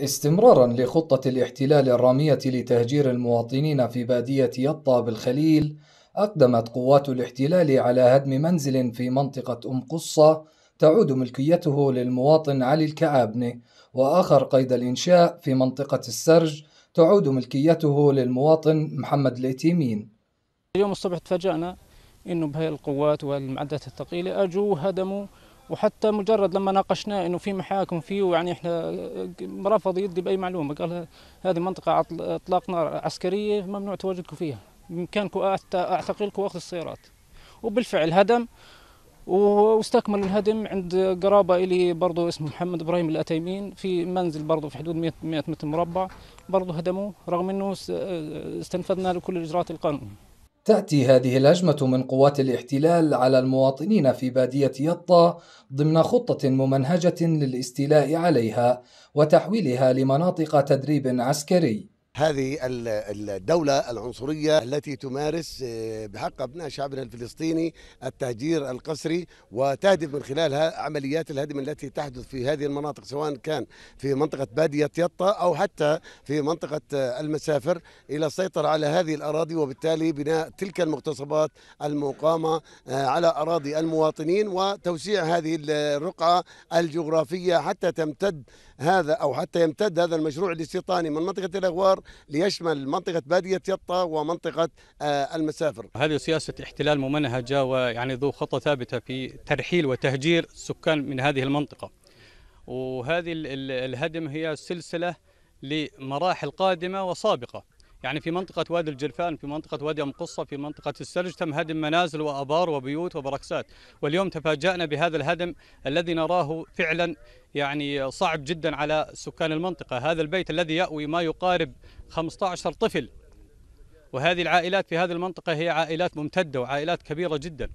استمرارا لخطة الاحتلال الرامية لتهجير المواطنين في بادية يطا بالخليل، أقدمت قوات الاحتلال على هدم منزل في منطقة أم قصة تعود ملكيته للمواطن علي الكعابنة، وآخر قيد الإنشاء في منطقة السرج تعود ملكيته للمواطن محمد الأتيمين. اليوم الصبح تفاجأنا إنه بهذه القوات والمعدات الثقيلة أجوا هدموا وحتى مجرد لما ناقشناه انه في محاكم فيه ويعني احنا رفض يدي باي معلومه قال هذه منطقه اطلاق نار عسكريه ممنوع تواجدكم فيها بامكانكم اعتقلكم واخذ السيارات وبالفعل هدم واستكمل الهدم عند قرابة إلي برضو اسمه محمد إبراهيم الأتيمين في منزل برضو في حدود 100 متر مربع برضو هدموه رغم أنه استنفذنا له كل الإجراءات القانونية تأتي هذه الهجمة من قوات الاحتلال على المواطنين في بادية يطا ضمن خطة ممنهجة للاستيلاء عليها وتحويلها لمناطق تدريب عسكري هذه الدولة العنصرية التي تمارس آه، بحق أبناء شعبنا الفلسطيني التهجير القسري وتهدف من خلالها عمليات الهدم التي تحدث في هذه المناطق سواء كان في منطقة بادية يطا أو حتى في منطقة آه، المسافر إلى السيطرة على هذه الأراضي وبالتالي بناء تلك المغتصبات المقامة آه، على أراضي المواطنين وتوسيع هذه الرقعة الجغرافية حتى تمتد هذا أو حتى يمتد هذا المشروع الاستيطاني من منطقة الأغوار ليشمل منطقة بادية يطا ومنطقة آه، المسافر هذه سياسة احتلال ممنهجة ويعني ذو خطة ثابتة في ترحيل وتهجير السكان من هذه المنطقة وهذه الهدم هي سلسلة لمراحل قادمة وسابقة يعني في منطقة وادي الجلفان في منطقة وادي أم قصة في منطقة السلج تم هدم منازل وأبار وبيوت وبركسات واليوم تفاجأنا بهذا الهدم الذي نراه فعلا يعني صعب جدا على سكان المنطقة هذا البيت الذي يأوي ما يقارب 15 طفل وهذه العائلات في هذه المنطقة هي عائلات ممتدة وعائلات كبيرة جدا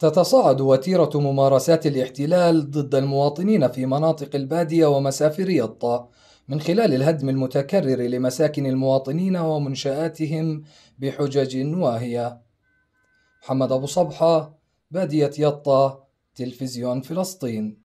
تتصاعد وتيرة ممارسات الاحتلال ضد المواطنين في مناطق البادية ومسافر يطا من خلال الهدم المتكرر لمساكن المواطنين ومنشآتهم بحجج واهية. محمد أبو صبحة، بادية يطا، تلفزيون فلسطين